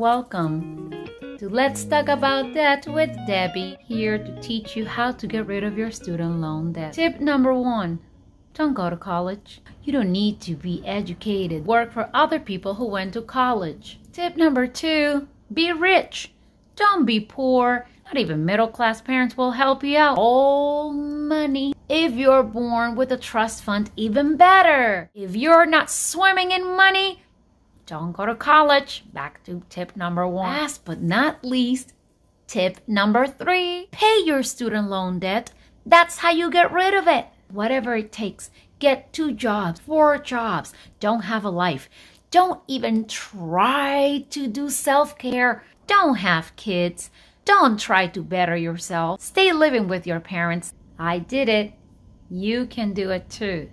welcome to Let's Talk About Debt with Debbie, here to teach you how to get rid of your student loan debt. Tip number one don't go to college. You don't need to be educated. Work for other people who went to college. Tip number two be rich. Don't be poor. Not even middle class parents will help you out. All money. If you're born with a trust fund, even better. If you're not swimming in money, don't go to college. Back to tip number one. Last but not least, tip number three pay your student loan debt. That's how you get rid of it. Whatever it takes. Get two jobs, four jobs. Don't have a life. Don't even try to do self care. Don't have kids. Don't try to better yourself. Stay living with your parents. I did it. You can do it too.